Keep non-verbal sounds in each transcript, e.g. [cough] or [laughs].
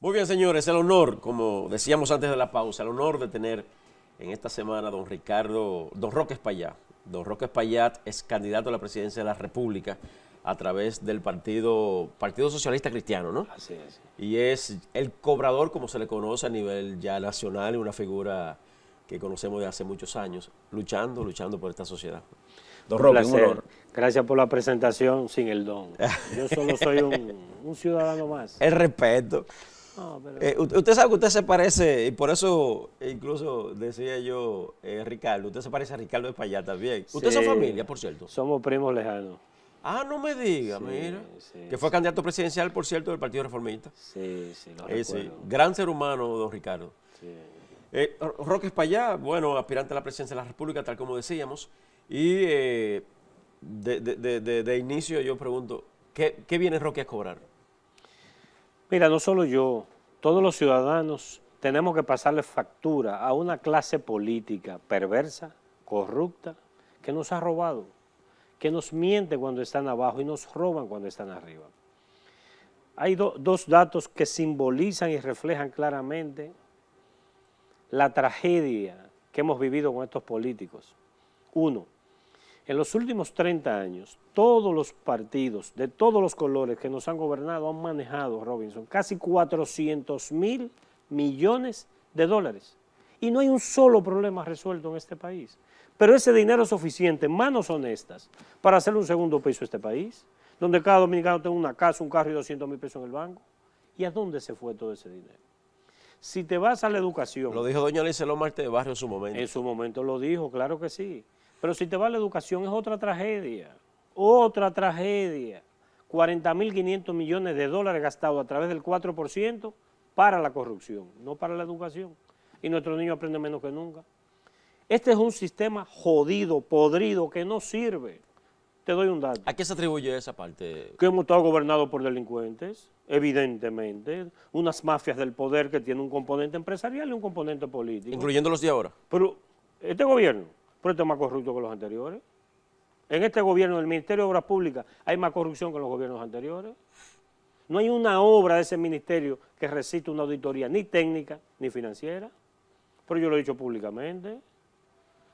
Muy bien, señores, el honor, como decíamos antes de la pausa, el honor de tener en esta semana a don Ricardo, don Roque Espaillat. Don Roque Espaillat es candidato a la presidencia de la República a través del Partido, partido Socialista Cristiano, ¿no? Así es. Y es el cobrador, como se le conoce a nivel ya nacional, una figura que conocemos de hace muchos años, luchando, luchando por esta sociedad. Don Roque, un honor. Gracias por la presentación sin el don. Yo solo soy un, un ciudadano más. [laughs] El respeto. Eh, usted sabe que usted se parece, y por eso incluso decía yo, eh, Ricardo, usted se parece a Ricardo Espaillat también. Usted es son familia, por cierto. Somos primos lejanos. Ah, no me diga, mira. que fue candidato presidencial, por cierto, del Partido Reformista. Sí, sí, lo recuerdo. Gran ser humano, don Ricardo. Eh, Roque Espaillá, bueno, aspirante a la presidencia de la República, tal como decíamos. Y de, inicio yo pregunto, qué viene Roque a cobrar? Mira, no solo yo, todos los ciudadanos tenemos que pasarle factura a una clase política perversa, corrupta, que nos ha robado, que nos miente cuando están abajo y nos roban cuando están arriba. Hay dos datos que simbolizan y reflejan claramente la tragedia que hemos vivido con estos políticos. Uno, en los últimos 30 años, todos los partidos de todos los colores que nos han gobernado han manejado, Robinson, casi 400 mil millones de dólares. Y no hay un solo problema resuelto en este país. Pero ese dinero es suficiente, manos honestas, para hacer un segundo piso a este país, donde cada dominicano tenga una casa, un carro y 200 mil pesos en el banco. ¿Y a dónde se fue todo ese dinero? Si te vas a la educación... Lo dijo doña Alicia Marte de Barrio en su momento. En su momento lo dijo, claro que sí. Pero si te va la educación es otra tragedia, otra tragedia. 40.500 millones de dólares gastados a través del 4% para la corrupción, no para la educación. Y nuestro niño aprende menos que nunca. Este es un sistema jodido, podrido, que no sirve. Te doy un dato. ¿A qué se atribuye esa parte? Que hemos estado gobernados por delincuentes, evidentemente. Unas mafias del poder que tienen un componente empresarial y un componente político. Incluyendo los de ahora. Pero este gobierno, pero esto es más corrupto que los anteriores. En este gobierno del Ministerio de Obras Públicas hay más corrupción que en los gobiernos anteriores. No hay una obra de ese ministerio que resista una auditoría ni técnica ni financiera. Pero yo lo he dicho públicamente.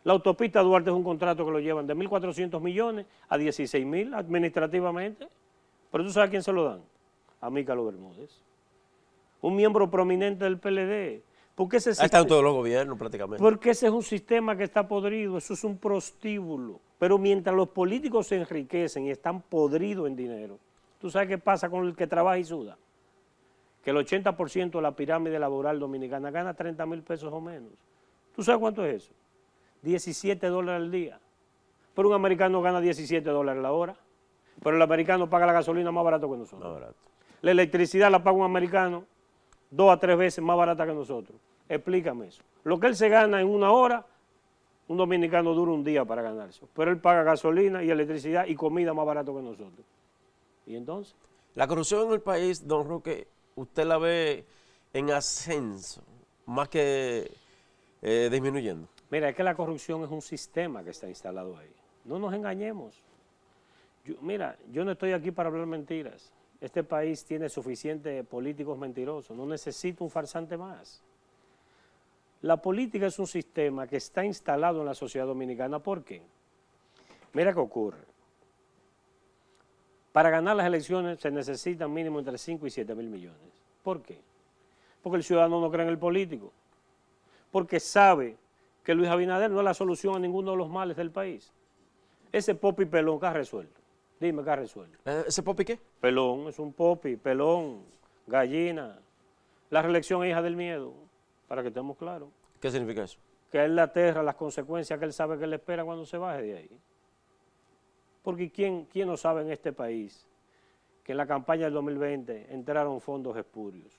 La autopista Duarte es un contrato que lo llevan de 1.400 millones a 16.000 administrativamente. Pero tú sabes a quién se lo dan. A Mícalo Bermúdez. Un miembro prominente del PLD porque ese ah, prácticamente. Porque ese es un sistema que está podrido, eso es un prostíbulo. Pero mientras los políticos se enriquecen y están podridos en dinero, ¿tú sabes qué pasa con el que trabaja y suda? Que el 80% de la pirámide laboral dominicana gana 30 mil pesos o menos. ¿Tú sabes cuánto es eso? 17 dólares al día. Pero un americano gana 17 dólares la hora. Pero el americano paga la gasolina más barato que nosotros. La electricidad la paga un americano dos a tres veces más barata que nosotros. Explícame eso. Lo que él se gana en una hora, un dominicano dura un día para ganarse. Pero él paga gasolina y electricidad y comida más barato que nosotros. ¿Y entonces? La corrupción en el país, don Roque, usted la ve en ascenso, más que eh, disminuyendo. Mira, es que la corrupción es un sistema que está instalado ahí. No nos engañemos. Yo, mira, yo no estoy aquí para hablar mentiras. Este país tiene suficientes políticos mentirosos, no necesita un farsante más. La política es un sistema que está instalado en la sociedad dominicana. ¿Por qué? Mira qué ocurre. Para ganar las elecciones se necesitan mínimo entre 5 y 7 mil millones. ¿Por qué? Porque el ciudadano no cree en el político. Porque sabe que Luis Abinader no es la solución a ninguno de los males del país. Ese pop y pelón que ha resuelto. Dime, resuelve. Eh, ¿Ese popi qué? Pelón, es un popi, pelón, gallina. La reelección es hija del miedo, para que estemos claros. ¿Qué significa eso? Que él la aterra las consecuencias que él sabe que le espera cuando se baje de ahí. Porque ¿quién, quién no sabe en este país que en la campaña del 2020 entraron fondos espurios,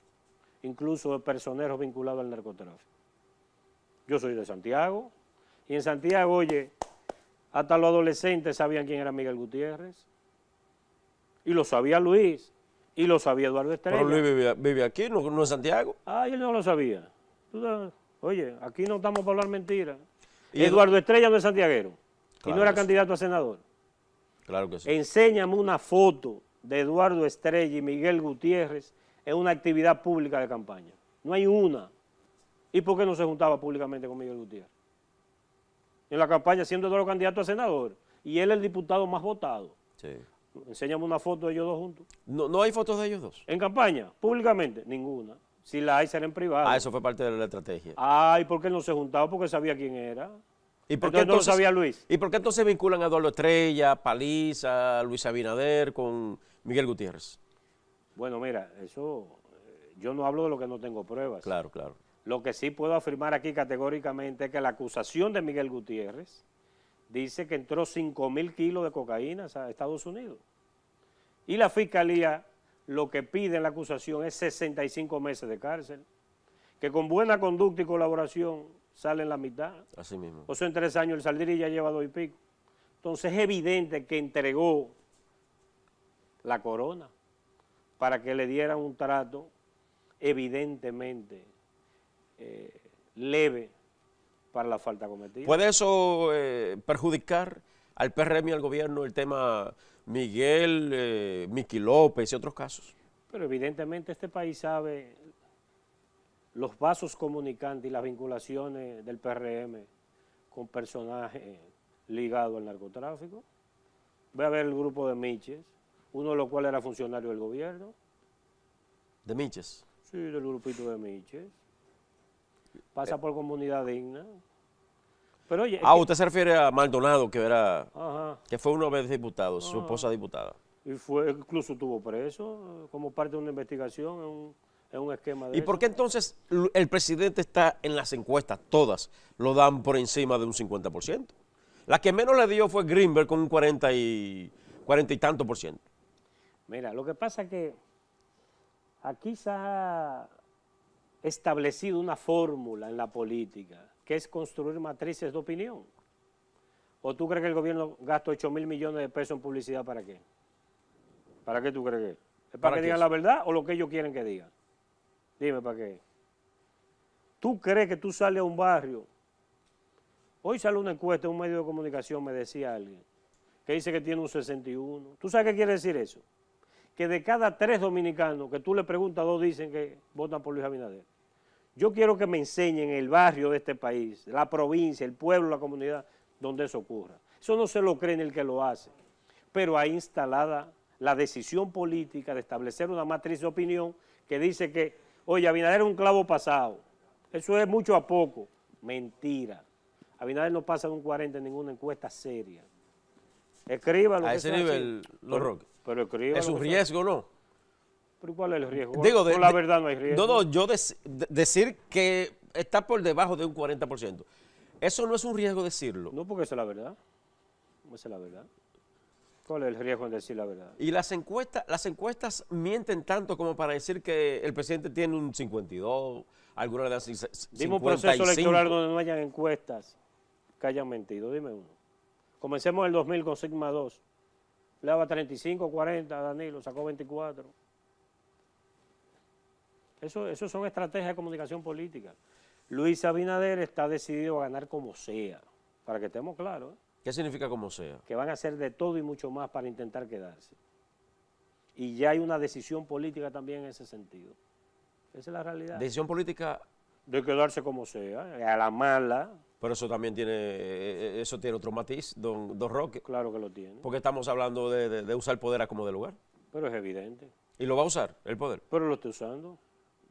incluso de personeros vinculados al narcotráfico? Yo soy de Santiago, y en Santiago, oye, hasta los adolescentes sabían quién era Miguel Gutiérrez y lo sabía Luis, y lo sabía Eduardo Estrella. Pero Luis vive, aquí, no, no, Santiago. Ah, él no lo sabía. oye, aquí no estamos para hablar mentiras. Y Eduardo Estrella no es santiaguero, y no era candidato a senador. Claro que sí. Enséñame una foto de Eduardo Estrella y Miguel Gutiérrez en una actividad pública de campaña. No hay una. ¿Y por qué no se juntaba públicamente con Miguel Gutiérrez? En la campaña siendo Eduardo candidato a senador y él el diputado más votado. Sí. Enséñame una foto de ellos dos juntos. No, no hay fotos de ellos dos. ¿En campaña? Públicamente, ninguna. Si la hay, será en privado. Ah, eso fue parte de la estrategia. ¿y ¿por qué no se juntaba? Porque sabía quién era. ¿Y por qué no lo sabía Luis? ¿Y por qué entonces vinculan a Eduardo Estrella, Paliza, Luis Abinader con Miguel Gutiérrez? Bueno, mira, eso eh, yo no hablo de lo que no tengo pruebas. Claro, claro. Lo que sí puedo afirmar aquí categóricamente es que la acusación de Miguel Gutiérrez dice que entró 5 mil kilos de cocaína a Estados Unidos. Y la fiscalía lo que pide en la acusación es 65 meses de cárcel, que con buena conducta y colaboración salen la mitad. Así mismo. O sea, en tres años el y ya lleva dos y pico. Entonces es evidente que entregó la corona para que le dieran un trato evidentemente eh, leve para la falta cometida. ¿Puede eso eh, perjudicar al PRM y al gobierno el tema Miguel, eh, Miki López y otros casos? Pero evidentemente este país sabe los pasos comunicantes y las vinculaciones del PRM con personajes ligados al narcotráfico. Voy a ver el grupo de Miches, uno de los cuales era funcionario del gobierno. ¿De Miches? Sí, del grupito de Miches. Pasa eh. por Comunidad Digna, ah, usted se refiere a Maldonado, que era que fue una vez diputado, su esposa diputada. Y fue, incluso estuvo preso eh, como parte de una investigación en un, esquema de ¿Y por qué entonces el presidente está en las encuestas, todas, lo dan por encima de un 50%? La que menos le dio fue Greenberg con un 40 y, 40 y tanto por ciento. Mira, lo que pasa es que aquí se ha establecido una fórmula en la política que es construir matrices de opinión. ¿O tú crees que el gobierno gasta 8 mil millones de pesos en publicidad para qué? ¿Para qué tú crees que? ¿Es para, que digan la verdad o lo que ellos quieren que digan? Dime, ¿para qué? ¿Tú crees que tú sales a un barrio? Hoy sale una encuesta en un medio de comunicación, me decía alguien, que dice que tiene un 61. ¿Tú sabes qué quiere decir eso? Que de cada tres dominicanos que tú le preguntas, dos dicen que votan por Luis Abinader. Yo quiero que me enseñen el barrio de este país, la provincia, el pueblo, la comunidad, donde eso ocurra. Eso no se lo cree en el que lo hace, pero ha instalada la decisión política de establecer una matriz de opinión que dice que, oye, Abinader es un clavo pasado, eso es mucho a poco. Mentira. Abinader no pasa de un 40 en ninguna encuesta seria. Escriban A ese nivel, Pero, Es un riesgo, ¿no? cuál es el riesgo? Digo, de, la verdad no hay riesgo. No, no, yo decir que está por debajo de un 40%. Eso no es un riesgo decirlo. No, porque esa es la verdad. Esa es la verdad. ¿Cuál es el riesgo en decir la verdad? Y las encuestas, las encuestas mienten tanto como para decir que el presidente tiene un 52, alguna de las Dime un proceso electoral donde no hayan encuestas que hayan mentido. Dime uno. Comencemos el 2000 con Sigma 2. Le daba 35, 40 Danilo, sacó 24. Eso, son estrategias de comunicación política. Luis Abinader está decidido a ganar como sea, para que estemos claros. ¿eh? ¿Qué significa como sea? Que van a hacer de todo y mucho más para intentar quedarse. Y ya hay una decisión política también en ese sentido. Esa es la realidad. Decisión política... De quedarse como sea, a la mala, pero eso también tiene, eh, eso tiene otro matiz, don, Roque. Claro que lo tiene. Porque estamos hablando de, de usar el poder a como de lugar. Pero es evidente. ¿Y lo va a usar el poder? Pero lo está usando.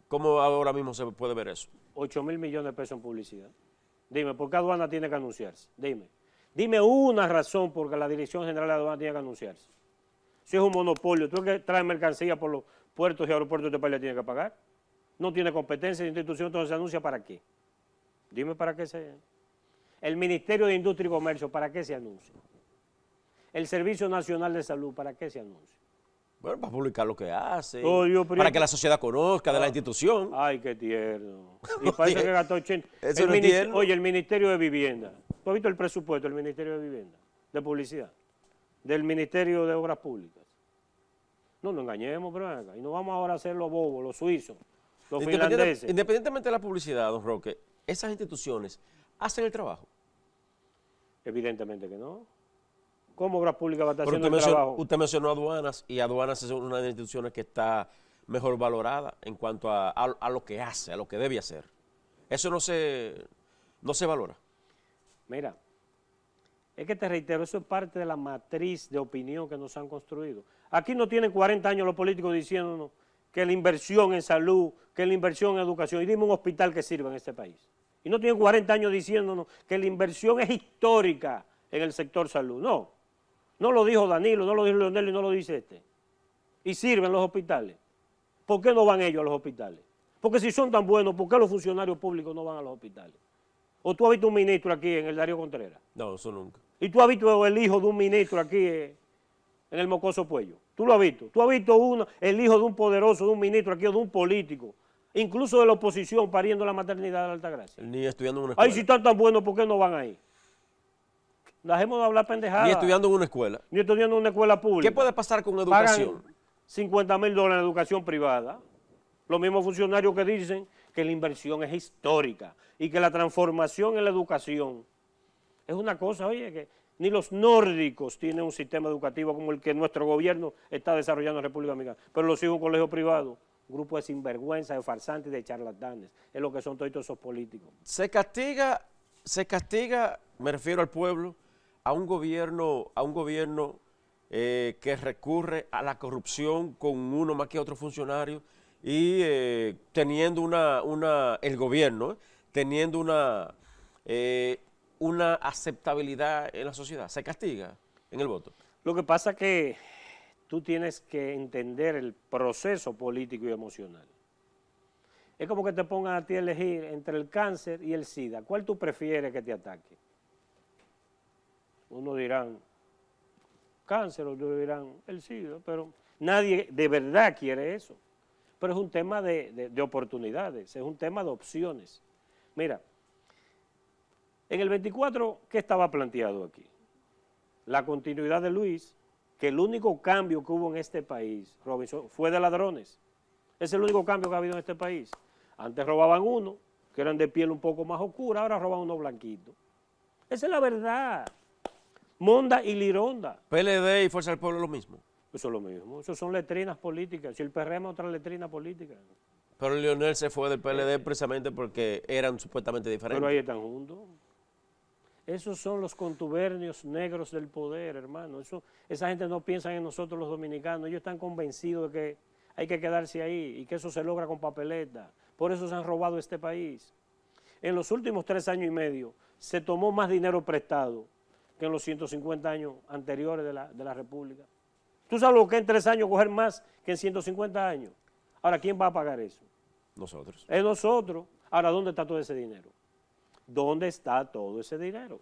¿Cómo ahora mismo se puede ver eso? 8 mil millones de pesos en publicidad. Dime, ¿por qué aduana tiene que anunciarse? Dime. Dime una razón por la Dirección General de Aduana tiene que anunciarse. Si es un monopolio, tú que traes mercancía por los puertos y aeropuertos de este país le tiene que pagar. No tiene competencia de institución, entonces se anuncia para qué. Dime para qué se... El Ministerio de Industria y Comercio, ¿para qué se anuncia? El Servicio Nacional de Salud, ¿para qué se anuncia? Bueno, para publicar lo que hace, oh, para que la sociedad conozca de la ah. institución. Ay, qué tierno. Y parece que gastó 80. Oye, el Ministerio de Vivienda. ¿Tú has visto el presupuesto del Ministerio de Vivienda? De publicidad. Del Ministerio de Obras Públicas. No nos engañemos, pero Y no vamos ahora a hacer los bobos, los suizos, los finlandeses. Independientemente de la publicidad, don Roque, esas instituciones hacen el trabajo. Evidentemente que no. ¿Cómo obra pública va a estar Pero haciendo usted mencionó, aduanas y aduanas es una de las instituciones que está mejor valorada en cuanto a, lo que hace, a lo que debe hacer. Eso no se, no se valora. Mira, es que te reitero, eso es parte de la matriz de opinión que nos han construido. Aquí no tienen 40 años los políticos diciéndonos que la inversión en salud, que la inversión en educación, y dime un hospital que sirva en este país. Y no tienen 40 años diciéndonos que la inversión es histórica en el sector salud. No, no lo dijo Danilo, no lo dijo Leonel y no lo dice este. Y sirven los hospitales. ¿Por qué no van ellos a los hospitales? Porque si son tan buenos, ¿por qué los funcionarios públicos no van a los hospitales? ¿O tú has visto un ministro aquí en el Darío Contreras? No, eso nunca. ¿Y tú has visto el hijo de un ministro aquí eh, en el Mocoso Puello? ¿Tú lo has visto? ¿Tú has visto uno, el hijo de un poderoso, de un ministro aquí o de un político? Incluso de la oposición pariendo la maternidad de la El Ni estudiando en una escuela. Ay, si están tan buenos, ¿por qué no van ahí? Dejemos de hablar pendejadas. Ni estudiando en una escuela. Ni estudiando en una escuela pública. ¿Qué puede pasar con educación? Pagan 50 mil dólares en educación privada. Los mismos funcionarios que dicen que la inversión es histórica y que la transformación en la educación es una cosa, oye, que ni los nórdicos tienen un sistema educativo como el que nuestro gobierno está desarrollando en República Dominicana. Pero los hijos un colegio privado, un grupo de sinvergüenza, de farsantes, de charlatanes, es lo que son todos esos políticos. Se castiga, se castiga, me refiero al pueblo, a un gobierno, a un gobierno eh, que recurre a la corrupción con uno más que otro funcionario y eh, teniendo una, una, el gobierno, eh, teniendo una, una aceptabilidad en la sociedad, se castiga en el voto. Lo que pasa es que tú tienes que entender el proceso político y emocional. Es como que te pongan a ti a elegir entre el cáncer y el SIDA. ¿Cuál tú prefieres que te ataque? Uno dirán cáncer, otros dirán el SIDA, pero nadie de verdad quiere eso. Pero es un tema de, oportunidades, es un tema de opciones. Mira, en el 24, ¿qué estaba planteado aquí? La continuidad de Luis, que el único cambio que hubo en este país, Robinson, fue de ladrones. Es el único cambio que ha habido en este país. Antes robaban uno, que eran de piel un poco más oscura, ahora roban uno blanquito. Esa es la verdad. Monda y Lironda. PLD y Fuerza del Pueblo lo mismo. Eso es lo mismo. Eso son letrinas políticas. Si el PRM es otra letrina política. Pero Lionel se fue del PLD precisamente porque eran supuestamente diferentes. Pero ahí están juntos. Esos son los contubernios negros del poder, hermano. Eso, esa gente no piensa en nosotros los dominicanos. Ellos están convencidos de que hay que quedarse ahí y que eso se logra con papeleta. Por eso se han robado este país. En los últimos tres años y medio se tomó más dinero prestado que en los 150 años anteriores de la, República. ¿Tú sabes lo que en tres años coger más que en 150 años? Ahora, ¿quién va a pagar eso? Nosotros. Es nosotros. Ahora, ¿dónde está todo ese dinero? ¿Dónde está todo ese dinero?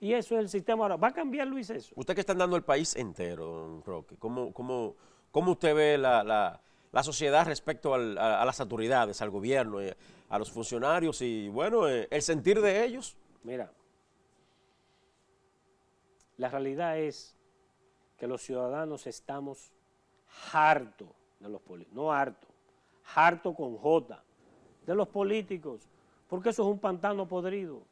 Y eso es el sistema. Ahora, ¿va a cambiar, Luis, eso? Usted que está andando el país entero, don Roque, ¿cómo, cómo, usted ve la, sociedad respecto a, las autoridades, al gobierno, eh, a los funcionarios y, bueno, eh, el sentir de ellos? Mira, la realidad es que los ciudadanos estamos harto de los políticos, no harto, harto con J, de los políticos, porque eso es un pantano podrido.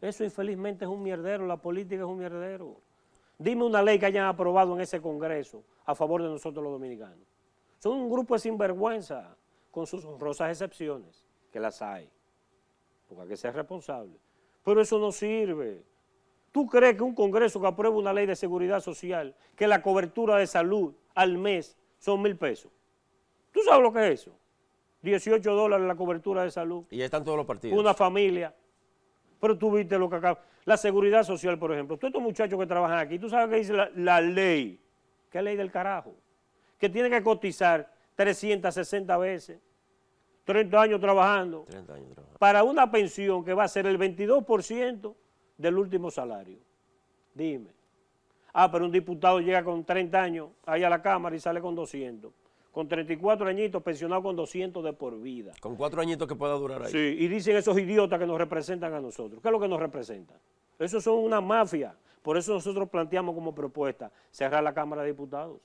Eso infelizmente es un mierdero, la política es un mierdero. Dime una ley que hayan aprobado en ese Congreso a favor de nosotros los dominicanos. Son un grupo de sinvergüenza, con sus honrosas excepciones, que las hay, porque hay que ser responsable. Pero eso no sirve. ¿Tú crees que un Congreso que aprueba una ley de seguridad social, que la cobertura de salud al mes son mil pesos? ¿Tú sabes lo que es eso? 18 dólares la cobertura de salud. Y ahí están todos los partidos. Una familia. Pero tú viste lo que acaba. La seguridad social, por ejemplo. Todos estos muchachos que trabajan aquí, ¿tú sabes qué dice la, ley? ¿Qué ley del carajo? Que tiene que cotizar 360 veces. 30 años trabajando. 30 años trabajando. Para una pensión que va a ser el 22% del último salario. Dime. Ah, pero un diputado llega con 30 años ahí a la Cámara y sale con 200. Con 34 añitos, pensionado con 200 de por vida. Con cuatro añitos que pueda durar ahí. Sí, y dicen esos idiotas que nos representan a nosotros. ¿Qué es lo que nos representan? Esos son una mafia. Por eso nosotros planteamos como propuesta cerrar la Cámara de Diputados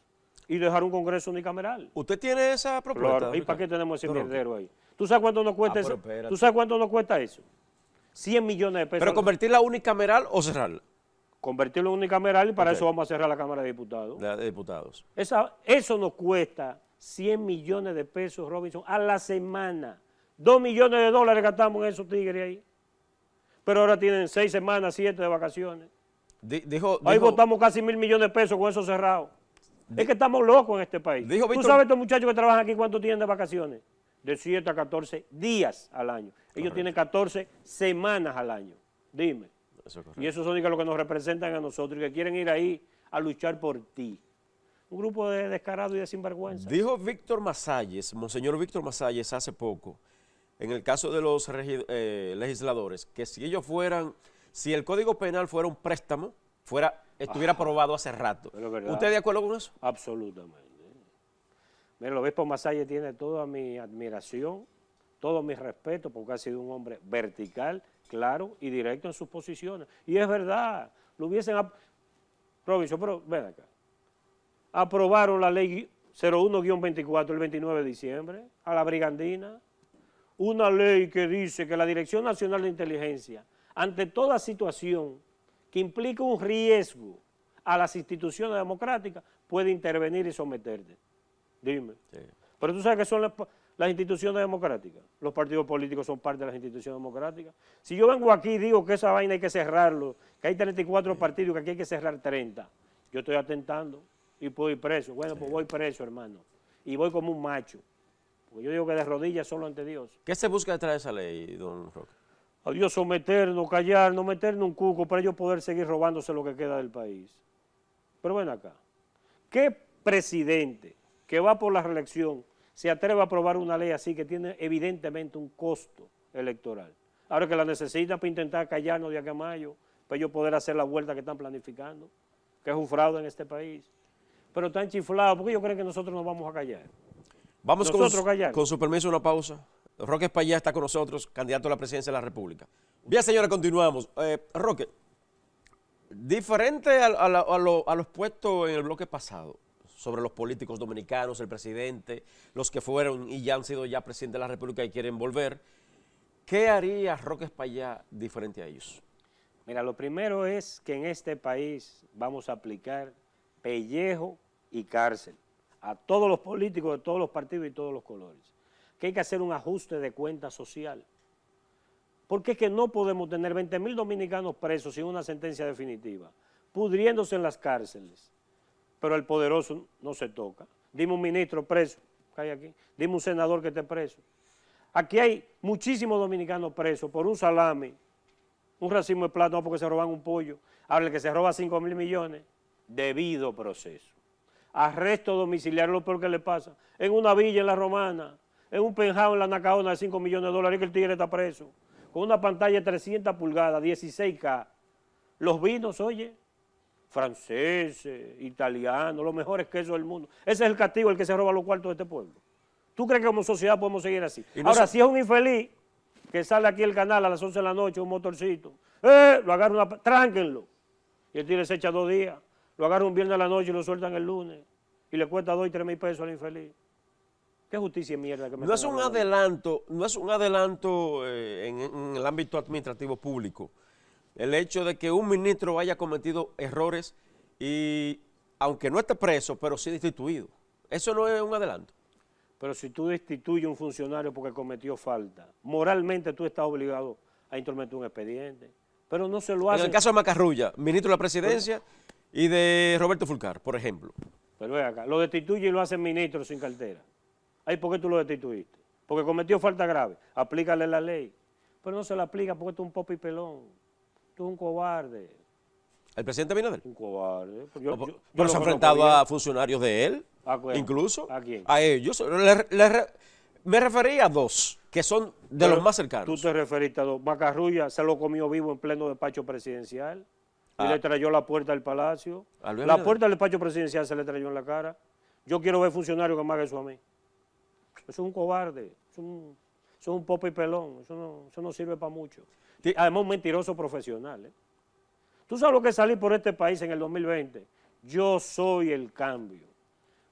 y dejar un Congreso unicameral. ¿Usted tiene esa propuesta? ¿y para qué tenemos ese mierdero ahí? ¿Tú sabes cuánto nos cuesta ah, eso? ¿Tú sabes cuánto nos cuesta eso? 100 millones de pesos. ¿Pero convertirla a unicameral o cerrarla? Convertirla en unicameral y para eso vamos a cerrar la Cámara de Diputados. de Diputados. Esa, eso nos cuesta 100 millones de pesos, Robinson, a la semana. dos millones de dólares gastamos en esos tigres ahí. Pero ahora tienen seis semanas, siete de vacaciones. Dijo, ahí votamos casi mil millones de pesos con eso cerrado. es que estamos locos en este país. ¿Tú sabes estos muchachos que trabajan aquí cuánto tienen de vacaciones? de 7 a 14 días al año. Ellos tienen 14 semanas al año. Dime. Eso es y esos son los que nos representan a nosotros y que quieren ir ahí a luchar por ti. Un grupo de descarados y de sinvergüenza. Dijo Víctor Masalles, Monseñor Víctor Masalles, hace poco, en el caso de los eh, legisladores, que si ellos fueran, si el Código Penal fuera un préstamo, fuera, estuviera aprobado hace rato. ¿Usted de acuerdo con eso? Absolutamente. El obispo Masalle tiene toda mi admiración, todo mi respeto, porque ha sido un hombre vertical, claro y directo en sus posiciones. Y es verdad, lo hubiesen... Robinson, pero ven acá. Aprobaron la ley 01-24 el 29 de diciembre a la brigandina. Una ley que dice que la Dirección Nacional de Inteligencia, ante toda situación que implica un riesgo a las instituciones democráticas, puede intervenir y someterte. Dime. Pero tú sabes que son las, instituciones democráticas. Los partidos políticos son parte de las instituciones democráticas. Si yo vengo aquí y digo que esa vaina hay que cerrarlo, que hay 34 partidos, que aquí hay que cerrar 30, yo estoy atentando y puedo ir preso. Bueno, pues voy preso, hermano. Y voy como un macho. Porque yo digo que de rodillas solo ante Dios. ¿Qué se busca detrás de esa ley, don Roque? A Dios someternos, callarnos, meternos un cuco para ellos poder seguir robándose lo que queda del país. Pero ven acá, ¿qué presidente que va por la reelección se atreve a aprobar una ley así que tiene evidentemente un costo electoral. Ahora que la necesitan para intentar callarnos de acá a mayo, para ellos poder hacer la vuelta que están planificando, que es un fraude en este país. Pero están chiflados porque ellos creen que nosotros nos vamos a callar. Vamos con, con su permiso una pausa. Roque España está con nosotros, candidato a la presidencia de la República. Bien, señores, continuamos. Eh, Roque, diferente a los puestos en el bloque pasado, sobre los políticos dominicanos, el presidente, los que fueron y ya han sido ya presidente de la República y quieren volver. ¿Qué haría Roque España diferente a ellos? Mira, lo primero es que en este país vamos a aplicar pellejo y cárcel a todos los políticos de todos los partidos y todos los colores. Que hay que hacer un ajuste de cuenta social. Porque es que no podemos tener 20 mil dominicanos presos sin una sentencia definitiva, pudriéndose en las cárceles, pero el poderoso no se toca. Dime un ministro preso, que hay aquí. Dime un senador que esté preso. Aquí hay muchísimos dominicanos presos por un salame, un racimo de plátano porque se roban un pollo. Ahora el que se roba 5 mil millones, debido proceso. Arresto domiciliario, lo peor que le pasa. En una villa en la Romana, en un penjado en la Nacaona de 5 millones de dólares, que el tigre está preso. Con una pantalla de 300 pulgadas, 16K. Los vinos, oye, franceses, italianos, los mejores quesos del mundo. Ese es el castigo, el que se roba los cuartos de este pueblo. ¿Tú crees que como sociedad podemos seguir así? Ahora, si es un infeliz que sale aquí el canal a las 11 de la noche, un motorcito, eh, lo agarra una... tránquenlo. Y el tío se echa dos días. Lo agarra un viernes a la noche y lo sueltan el lunes. Y le cuesta dos y tres mil pesos al infeliz. ¿Qué justicia y mierda que me No es un adelanto, no es un adelanto eh, en el ámbito administrativo público el hecho de que un ministro haya cometido errores y aunque no esté preso, pero sí destituido. Eso no es un adelanto. Pero si tú destituyes a un funcionario porque cometió falta, moralmente tú estás obligado a intrometer un expediente. Pero no se lo hace. En el caso de Macarrulla, ministro de la presidencia, y de Roberto Fulcar, por ejemplo. Pero ve acá, lo destituye y lo hace ministro sin cartera. Ay, ¿por qué tú lo destituiste? Porque cometió falta grave. Aplícale la ley. Pero no se la aplica porque es un popi pelón. Tú un cobarde. ¿El presidente él? Un cobarde. Pues ¿Pero se enfrentaba a funcionarios de él? Incluso. ¿A quién? A ellos. me refería a dos, que son de los más cercanos. Tú te referiste a dos. Macarrulla se lo comió vivo en pleno despacho presidencial. Y ah. le trayó la puerta del palacio. La puerta del despacho presidencial se le trayó en la cara. Yo quiero ver funcionarios que me hagan eso a mí. Eso es un cobarde. Es un, eso es un popo y pelón. Eso eso no sirve para mucho. Además, un mentiroso profesional. ¿eh? Tú sabes lo que salí por este país en el 2020. Yo soy el cambio.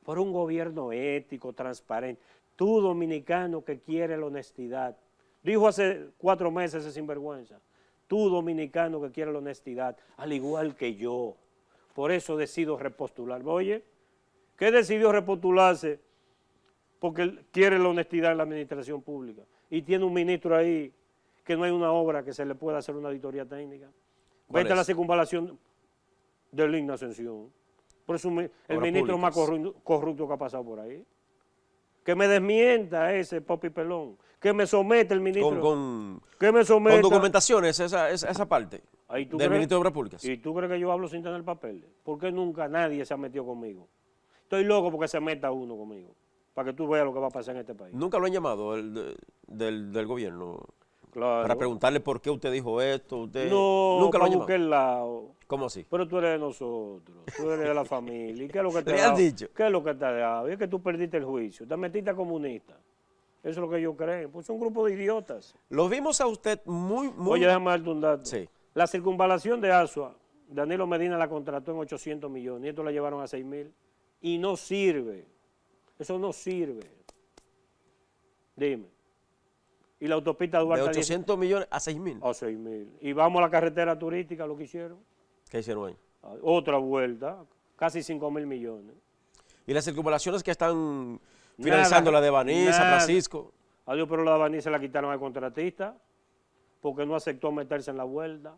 Por un gobierno ético, transparente. Tú, dominicano, que quiere la honestidad. Dijo hace cuatro meses ese sinvergüenza. Tú, dominicano, que quiere la honestidad, al igual que yo. Por eso decido repostular. Oye, ¿qué decidió repostularse? Porque quiere la honestidad en la administración pública. Y tiene un ministro ahí que no hay una obra que se le pueda hacer una auditoría técnica. Vete a la circunvalación del lina Ascensión. Por eso el ministro más corrupto, que ha pasado por ahí. Que me desmienta ese Popi Pelón. Que me somete el ministro. Con, documentaciones, esa, esa, parte del ministro de Obras Públicas. ¿Y tú crees que yo hablo sin tener papel? ¿Por qué nunca nadie se ha metido conmigo? Estoy loco porque se meta uno conmigo. Para que tú veas lo que va a pasar en este país. ¿Nunca lo han llamado el, del, del gobierno? Para preguntarle por qué usted dijo esto, usted nunca lo ha el lado. ¿Cómo así? Pero tú eres de nosotros, tú eres de la familia. ¿Y qué es lo que [laughs] te ha dicho? ¿Qué es lo que te ha dado? es que tú perdiste el juicio, te metiste a comunista. Eso es lo que yo creo. Pues un grupo de idiotas. Lo vimos a usted muy, muy... Oye, déjame darte un dato. La circunvalación de Asua, Danilo Medina la contrató en 800 millones y esto la llevaron a 6 mil. Y no sirve. Eso no sirve. Dime y la autopista Duarte. De 800 millones a 6 mil. A 6 mil. Y vamos a la carretera turística, lo que hicieron. ¿Qué hicieron ahí? Ah, otra vuelta, casi 5 mil millones. ¿Y las circunvalaciones que están finalizando? la de Baní, San Francisco. Adiós, pero la de Baní se la quitaron al contratista porque no aceptó meterse en la vuelta.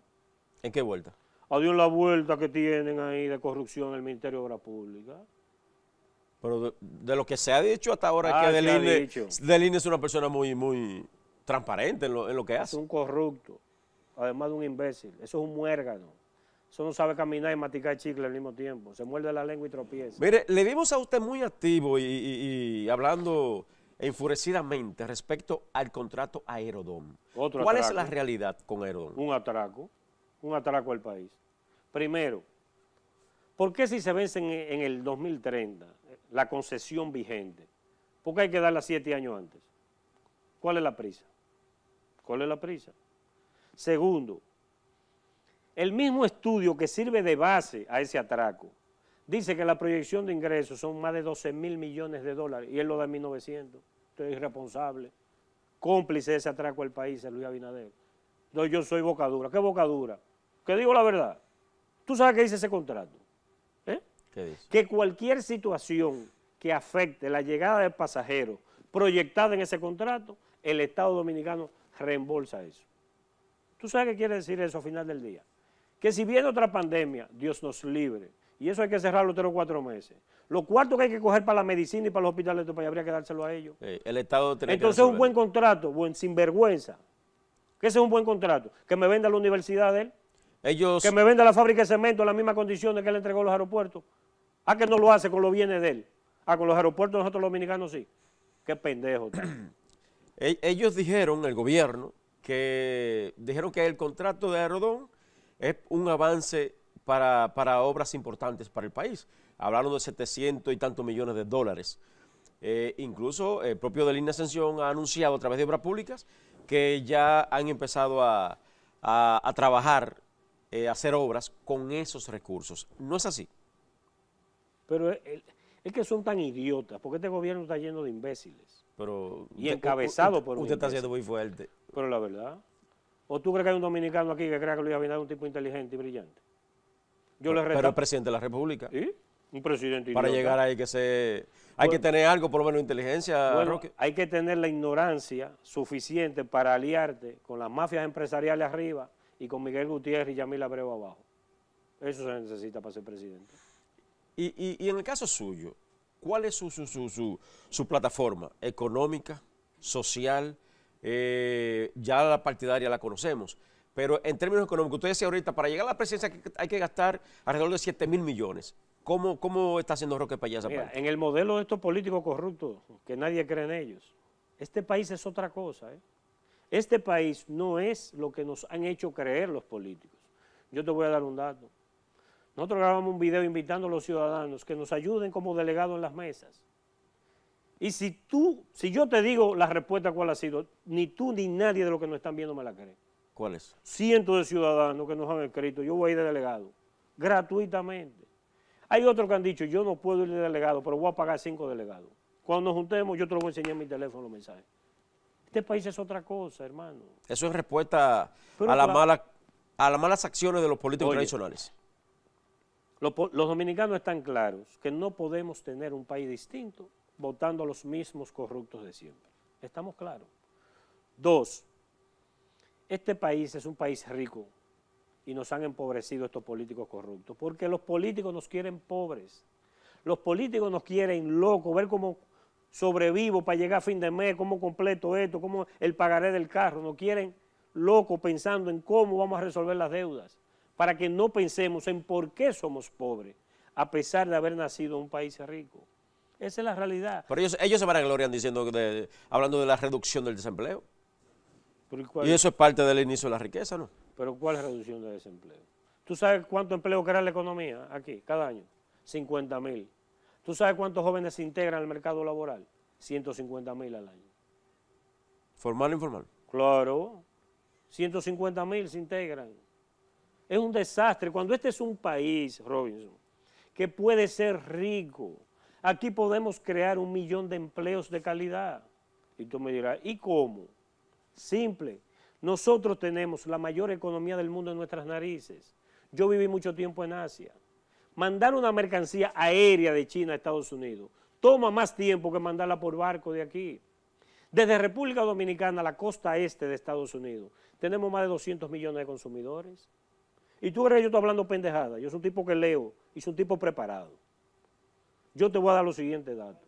¿En qué vuelta? Adiós la vuelta que tienen ahí de corrupción en el Ministerio de Obras Públicas. Pero de, lo que se ha dicho hasta ahora, ah, que Deline, Deline es una persona muy, muy, transparente en lo, en lo que hace. Es un corrupto, además de un imbécil. Eso es un muérgano. Eso no sabe caminar y maticar chicle al mismo tiempo. Se muerde la lengua y tropieza. Mire, le vimos a usted muy activo y, hablando enfurecidamente respecto al contrato Aerodón. ¿Cuál es la realidad con Aerodón? Un atraco, un atraco al país. Primero, ¿por qué si se vence en, en el 2030 eh, la concesión vigente? ¿Por qué hay que darla siete años antes? ¿Cuál es la prisa? ¿Cuál es la prisa? Segundo, el mismo estudio que sirve de base a ese atraco dice que la proyección de ingresos son más de 12 mil millones de dólares y él lo da 1900. Usted es irresponsable, cómplice de ese atraco al país, Luis Abinader. No, yo soy bocadura. ¿Qué bocadura? Que digo la verdad. ¿Tú sabes qué dice ese contrato? ¿Eh? ¿Qué dice? Que cualquier situación que afecte la llegada de pasajeros proyectada en ese contrato, el Estado Dominicano reembolsa eso. ¿Tú sabes qué quiere decir eso a final del día? Que si viene otra pandemia, Dios nos libre, y eso hay que cerrarlo tres o cuatro meses. Lo cuarto que hay que coger para la medicina y para los hospitales de tu país habría que dárselo a ellos. Eh, el Estado Entonces es un buen contrato, buen sinvergüenza. Que ese es un buen contrato. Que me venda la universidad de él. Ellos... Que me venda la fábrica de cemento en las mismas condiciones que él entregó los aeropuertos. ¿A ah, que no lo hace con los bienes de él? Ah, con los aeropuertos nosotros los dominicanos sí. Qué pendejo. [clears throat] E-, ellos dijeron, el gobierno, que dijeron que el contrato de Arrodón es un avance para, obras importantes para el país. Hablaron de 700 y tantos millones de dólares. Eh, incluso el propio Delina Ascensión ha anunciado a través de obras públicas que ya han empezado a, trabajar, eh, a hacer obras con esos recursos. ¿No es así? Pero eh, es que son tan idiotas, porque este gobierno está lleno de imbéciles. Pero y encabezado por Usted está siendo muy fuerte. Pero la verdad. ¿O tú crees que hay un dominicano aquí que crea que Luis Abinader es un tipo inteligente y brillante? Yo le reto. Pero el presidente de la República. ¿Sí? Un presidente Para llegar ahí que se... Hay que tener algo, por lo menos inteligencia, Hay que tener la ignorancia suficiente para aliarte con las mafias empresariales arriba y con Miguel Gutiérrez y Yamil Abreu abajo. Eso se necesita para ser presidente. y, y en el caso suyo, ¿Cuál es su, plataforma? Económica, social, eh, ya la partidaria la conocemos. Pero en términos económicos, usted decía ahorita, para llegar a la presidencia hay que gastar alrededor de 7 mil millones. ¿Cómo, ¿Cómo, está haciendo Roque Payasa? En el modelo de estos políticos corruptos, que nadie cree en ellos, este país es otra cosa. ¿eh? Este país no es lo que nos han hecho creer los políticos. Yo te voy a dar un dato. Nosotros grabamos un video invitando a los ciudadanos que nos ayuden como delegados en las mesas. Y si tú, si yo te digo la respuesta cuál ha sido, ni tú ni nadie de los que nos están viendo me la cree. ¿Cuál es? Cientos de ciudadanos que nos han escrito, yo voy a ir de delegado, gratuitamente. Hay otros que han dicho, yo no puedo ir de delegado, pero voy a pagar cinco delegados. Cuando nos juntemos, yo te lo voy a enseñar en mi teléfono, los mensajes. Este país es otra cosa, hermano. Eso es respuesta a, las malas acciones de los políticos tradicionales. Los, dominicanos están claros que no podemos tener un país distinto votando a los mismos corruptos de siempre. Estamos claros. Dos, este país es un país rico y nos han empobrecido estos políticos corruptos, porque los políticos nos quieren pobres, los políticos nos quieren locos, ver cómo sobrevivo para llegar a fin de mes, cómo completo esto, cómo el pagaré del carro, nos quieren locos pensando en cómo vamos a resolver las deudas para que no pensemos en por qué somos pobres, a pesar de haber nacido en un país rico. Esa es la realidad. Pero ellos, se van a gloriar diciendo de, hablando de la reducción del desempleo. ¿Y, eso es parte del inicio de la riqueza, ¿no? Pero ¿cuál reducción del desempleo? ¿Tú sabes cuánto empleo crea la economía aquí cada año? 50 mil. ¿Tú sabes cuántos jóvenes se integran al mercado laboral? 150 mil al año. ¿Formal o informal? Claro. 150 mil se integran es un desastre. Cuando este es un país, Robinson, que puede ser rico, aquí podemos crear un millón de empleos de calidad. Y tú me dirás, ¿y cómo? Simple. Nosotros tenemos la mayor economía del mundo en nuestras narices. Yo viví mucho tiempo en Asia. Mandar una mercancía aérea de China a Estados Unidos toma más tiempo que mandarla por barco de aquí. Desde República Dominicana a la costa este de Estados Unidos tenemos más de 200 millones de consumidores. Y tú eres yo estoy hablando pendejada. Yo soy un tipo que leo y soy un tipo preparado. Yo te voy a dar los siguientes datos.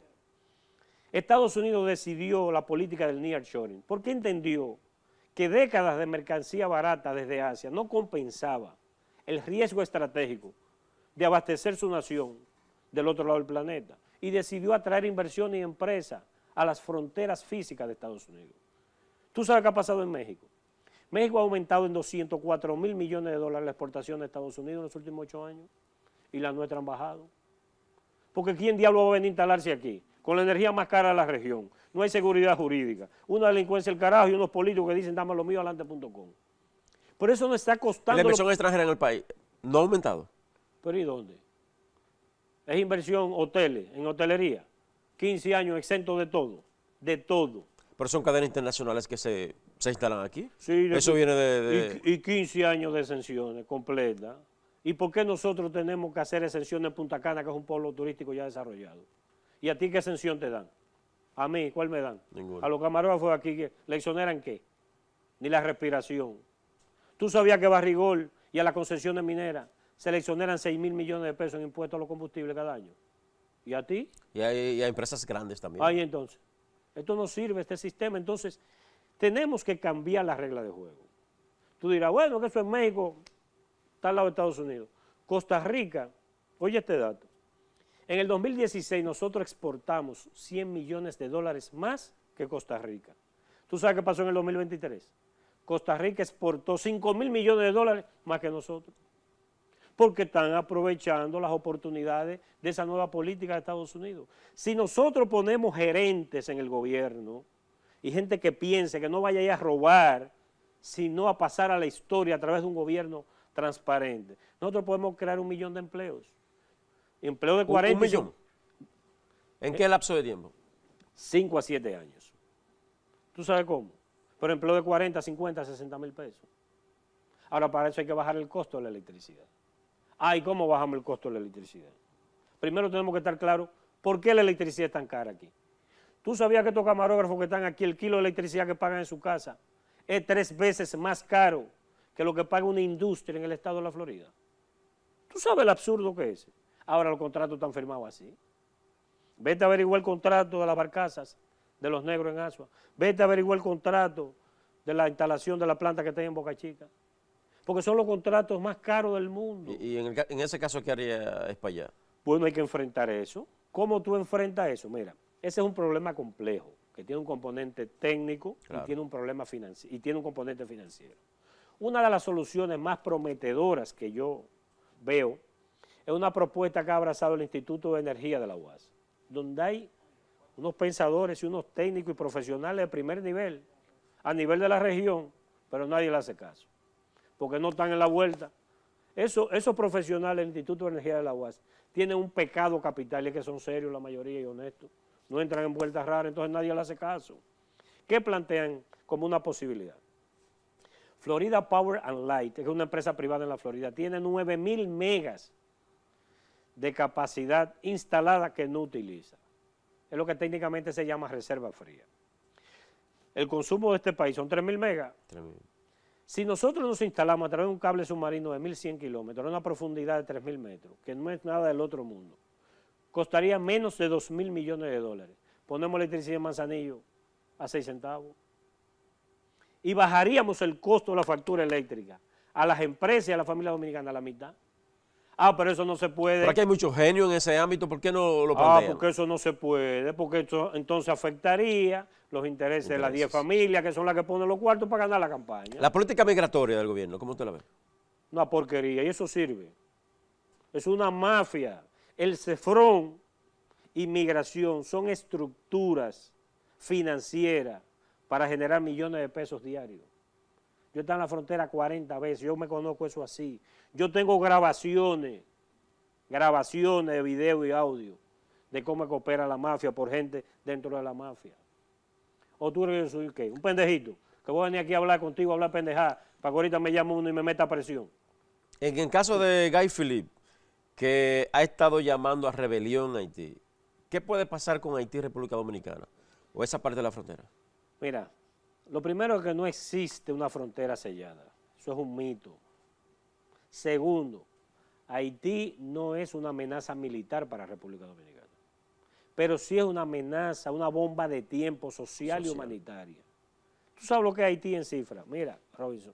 Estados Unidos decidió la política del nearshoring porque entendió que décadas de mercancía barata desde Asia no compensaba el riesgo estratégico de abastecer su nación del otro lado del planeta y decidió atraer inversión y empresa a las fronteras físicas de Estados Unidos. ¿Tú sabes qué ha pasado en México? México ha aumentado en 204 mil millones de dólares la exportación de Estados Unidos en los últimos ocho años y la nuestra han bajado. Porque ¿quién diablo va a venir a instalarse aquí? Con la energía más cara de la región. No hay seguridad jurídica. Una delincuencia el carajo y unos políticos que dicen dame lo mío adelante.com. Por eso nos está costando... La inversión extranjera en el país no ha aumentado. Pero ¿y dónde? Es inversión hoteles, en hotelería. 15 años exento de todo, de todo. Pero son cadenas internacionales que se se instalan aquí. Sí, Eso viene de... Y, 15 años de exenciones completas. ¿Y por qué nosotros tenemos que hacer exenciones en Punta Cana, que es un pueblo turístico ya desarrollado? ¿Y a ti qué exención te dan? ¿A mí cuál me dan? Ninguna. A los camarógrafos aquí, ¿le exoneran qué? Ni la respiración. ¿Tú sabías que Barrigol y a las concesiones minera se le exoneran 6 mil millones de pesos en impuestos a los combustibles cada año? ¿Y a ti? Y a empresas grandes también. Ahí entonces. Esto no sirve, este sistema. Entonces, tenemos que cambiar la regla de juego. Tú dirás, bueno, que eso es México, está al lado de Estados Unidos. Costa Rica, oye este dato. En el 2016 nosotros exportamos 100 millones de dólares más que Costa Rica. ¿Tú sabes qué pasó en el 2023? Costa Rica exportó 5 mil millones de dólares más que nosotros. Porque están aprovechando las oportunidades de esa nueva política de Estados Unidos. Si nosotros ponemos gerentes en el gobierno, y gente que piense que no vaya a ir a robar, sino a pasar a la historia a través de un gobierno transparente. Nosotros podemos crear un millón de empleos. Empleo de 40. ¿Un, millón? ¿En eh, qué lapso de tiempo? 5 a 7 años. ¿Tú sabes cómo? Pero empleo de 40, 50, 60 mil pesos. Ahora, para eso hay que bajar el costo de la electricidad. Ay, ah, ¿cómo bajamos el costo de la electricidad? Primero tenemos que estar claros por qué la electricidad es tan cara aquí. ¿Tú sabías que estos camarógrafos que están aquí, el kilo de electricidad que pagan en su casa es tres veces más caro que lo que paga una industria en el estado de la Florida? ¿Tú sabes el absurdo que es? Ahora los contratos están firmados así. Vete a averiguar el contrato de las barcazas de los negros en Asua. Vete a averiguar el contrato de la instalación de la planta que está en Boca Chica. Porque son los contratos más caros del mundo. ¿Y, en, ese caso qué haría España? Bueno, hay que enfrentar eso. ¿Cómo tú enfrentas eso? Mira, ese es un problema complejo, que tiene un componente técnico y, tiene un problema y tiene un componente financiero. Una de las soluciones más prometedoras que yo veo es una propuesta que ha abrazado el Instituto de Energía de la UAS, donde hay unos pensadores y unos técnicos y profesionales de primer nivel, a nivel de la región, pero nadie le hace caso, porque no están en la vuelta. Eso, esos profesionales del Instituto de Energía de la UAS tienen un pecado capital y es que son serios la mayoría y honestos no entran en vueltas raras, entonces nadie le hace caso. ¿Qué plantean como una posibilidad? Florida Power and Light, que es una empresa privada en la Florida, tiene 9000 megas de capacidad instalada que no utiliza. Es lo que técnicamente se llama reserva fría. El consumo de este país son 3000 megas. si nosotros nos instalamos a través de un cable submarino de 1.100 kilómetros a una profundidad de 3.000 metros, que no es nada del otro mundo, costaría menos de 2 mil millones de dólares. Ponemos electricidad en Manzanillo a 6 centavos. Y bajaríamos el costo de la factura eléctrica a las empresas y a la familia dominicana a la mitad. Ah, pero eso no se puede. Pero aquí hay mucho genio en ese ámbito, ¿por qué no lo ah, plantean? Ah, porque eso no se puede, porque entonces afectaría los intereses, de las 10 familias que son las que ponen los cuartos para ganar la campaña. La política migratoria del gobierno, ¿cómo usted la ve? Una porquería, y eso sirve. Es una mafia el cefrón y migración son estructuras financieras para generar millones de pesos diarios. Yo estoy en la frontera 40 veces, yo me conozco eso así. Yo tengo grabaciones, grabaciones de video y audio de cómo coopera la mafia por gente dentro de la mafia. O tú eres un pendejito, que voy a venir aquí a hablar contigo, a hablar pendejada, para que ahorita me llame uno y me meta presión. En el caso de Guy Philip, que ha estado llamando a rebelión Haití. ¿Qué puede pasar con Haití y República Dominicana? ¿O esa parte de la frontera? Mira, lo primero es que no existe una frontera sellada. Eso es un mito. Segundo, Haití no es una amenaza militar para República Dominicana, pero sí es una amenaza, una bomba de tiempo social, y humanitaria. ¿Tú sabes lo que es Haití en cifra. Mira, Robinson,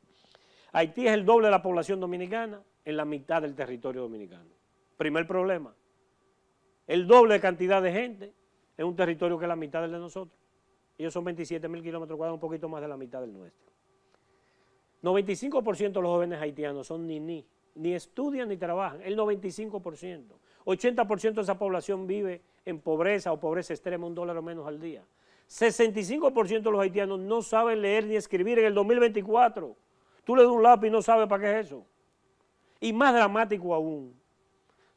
Haití es el doble de la población dominicana en la mitad del territorio dominicano. Primer problema. El doble cantidad de gente en un territorio que es la mitad del de nosotros. Ellos son 27 mil kilómetros cuadrados, un poquito más de la mitad del nuestro. 95% de los jóvenes haitianos son ni ni, ni estudian ni trabajan, el 95%. 80% de esa población vive en pobreza o pobreza extrema, un dólar o menos al día. 65% de los haitianos no saben leer ni escribir en el 2024. Tú le das un lápiz y no sabes para qué es eso. Y más dramático aún,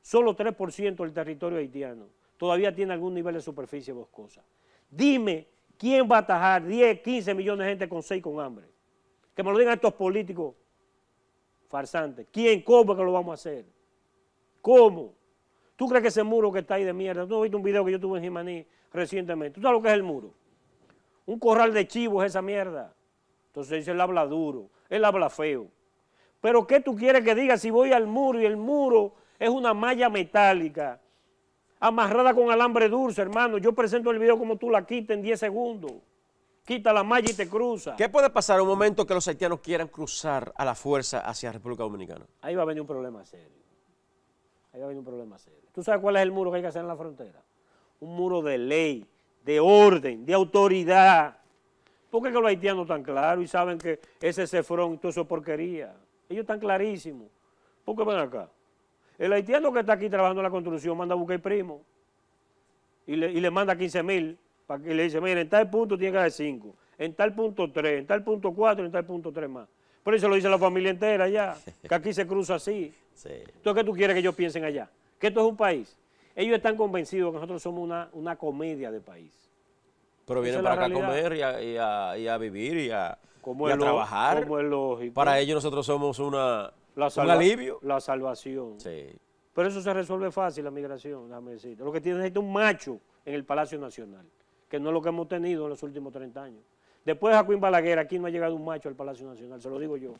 Solo 3% del territorio haitiano todavía tiene algún nivel de superficie boscosa. Dime quién va a atajar 10, 15 millones de gente con 6 con hambre. Que me lo digan estos políticos farsantes. ¿Quién, cómo que lo vamos a hacer? ¿Cómo? ¿Tú crees que ese muro que está ahí de mierda? Tú no viste un video que yo tuve en Jimaní recientemente. ¿Tú sabes lo que es el muro? Un corral de chivos esa mierda. Entonces él habla duro, él habla feo. Pero ¿qué tú quieres que diga si voy al muro y el muro es una malla metálica amarrada con alambre dulce, hermano. Yo presento el video como tú la quitas en 10 segundos. Quita la malla y te cruza. ¿Qué puede pasar un momento que los haitianos quieran cruzar a la fuerza hacia la República Dominicana? Ahí va a venir un problema serio. Ahí va a venir un problema serio. ¿Tú sabes cuál es el muro que hay que hacer en la frontera? Un muro de ley, de orden, de autoridad. ¿Por qué que los haitianos están claros y saben que ese cefrón y todo eso es porquería? Ellos están clarísimos. ¿Por qué van acá? El haitiano que está aquí trabajando en la construcción manda a buscar el primo y le, manda 15 mil para que le dice, mire, en tal punto tiene que haber 5, en tal punto 3, en tal punto 4, en tal punto 3 más. Por eso lo dice la familia entera allá, [laughs] que aquí se cruza así. Sí. Entonces, ¿qué tú quieres que ellos piensen allá? Que esto es un país. Ellos están convencidos que nosotros somos una, una comedia de país. Pero vienen para acá a comer y a, vivir y a, trabajar. Para ellos nosotros somos una la La salvación. Pero eso se resuelve fácil, la migración, déjame decirte. Lo que tiene es un macho en el Palacio Nacional, que no es lo que hemos tenido en los últimos 30 años. Después de Jacuín Balaguer, aquí no ha llegado un macho al Palacio Nacional, se lo digo yo.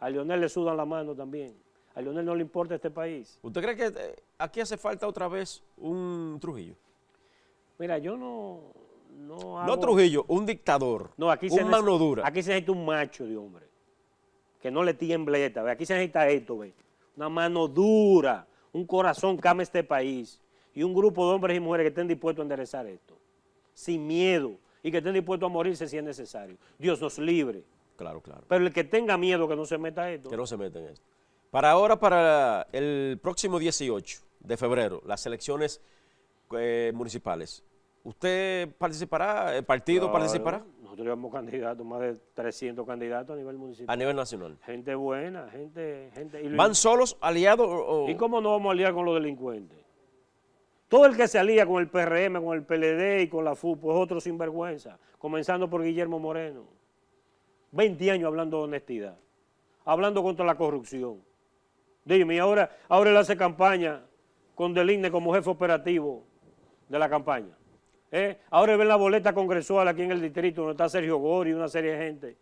A Leonel le sudan la mano también. A Leonel no le importa este país. ¿Usted cree que eh, aquí hace falta otra vez un Trujillo? Mira, yo no... No, Trujillo, un dictador, no, aquí se mano Aquí se necesita un macho de hombre que no le tiemble esta Aquí se necesita esto, ve. Una mano dura, un corazón que ama este país y un grupo de hombres y mujeres que estén dispuestos a enderezar esto. Sin miedo y que estén dispuestos a morirse si es necesario. Dios nos libre. Claro, claro. Pero el que tenga miedo que no se meta esto. Que no se meta en esto. Para ahora, para el próximo 18 de febrero, las elecciones eh, municipales, ¿usted participará? ¿El partido participará? Nosotros candidatos, más de 300 candidatos a nivel municipal. A nivel nacional. Gente buena, gente... gente ¿Van solos, aliados o...? ¿Y cómo no vamos a aliar con los delincuentes? Todo el que se alía con el PRM, con el PLD y con la FUP, es otro sinvergüenza, comenzando por Guillermo Moreno. 20 años hablando de honestidad, hablando contra la corrupción. Dime, y ahora, ahora él hace campaña con Deligne como jefe operativo de la campaña. ¿Eh? Ahora ven la boleta congresual aquí en el distrito donde está Sergio Gori y una serie de gente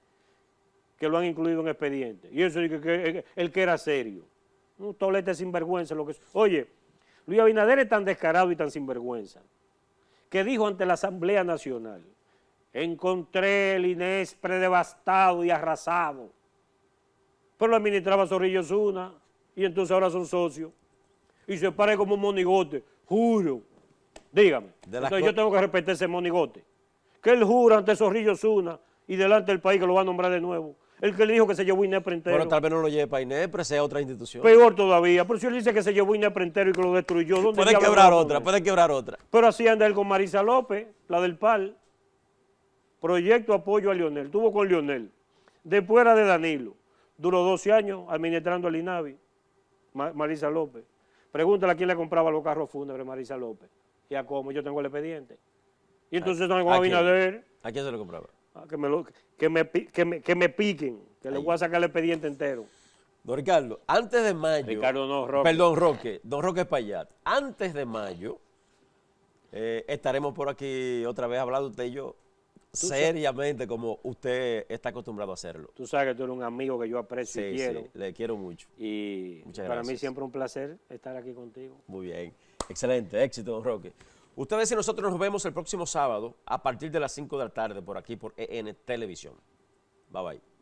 que lo han incluido en expediente. Y eso es que, el que era serio. Un tolete sinvergüenza. Lo que, oye, Luis Abinader es tan descarado y tan sinvergüenza que dijo ante la Asamblea Nacional, encontré el Inés predevastado y arrasado. Pero lo administraba Zorrillo Zuna y entonces ahora son socios. Y se pare como un monigote. Juro, Dígame. yo tengo que respetar ese monigote. Que él jura ante Zorrillo una y delante del país que lo va a nombrar de nuevo. El que le dijo que se llevó INEPRE entero. tal vez no lo lleve para INEPRE, sea otra institución. Peor todavía. Por si él dice que se llevó INEPRE entero y que lo destruyó, Puede quebrar otra, puede quebrar otra. Pero así anda él con Marisa López, la del PAL. Proyecto apoyo a Lionel. Tuvo con Lionel. Después era de Danilo. Duró 12 años administrando el INAVI. Marisa López. Pregúntale a quién le compraba los carros fúnebres, Marisa López y a yo tengo el expediente. Y entonces no a Abinader. ¿A quién se lo compraba? que, me que, me, que, me, piquen, que le voy a sacar el expediente entero. Don Ricardo, antes de mayo. Ricardo no, Roque. Perdón, Roque. Don Roque Payat. Antes de mayo, eh, estaremos por aquí otra vez hablando usted y yo seriamente como usted está acostumbrado a hacerlo. Tú sabes que tú eres un amigo que yo aprecio y quiero. le quiero mucho. Y para mí siempre un placer estar aquí contigo. Muy bien. Excelente, éxito, don Roque. Ustedes y nosotros nos vemos el próximo sábado a partir de las 5 de la tarde por aquí por EN Televisión. Bye bye.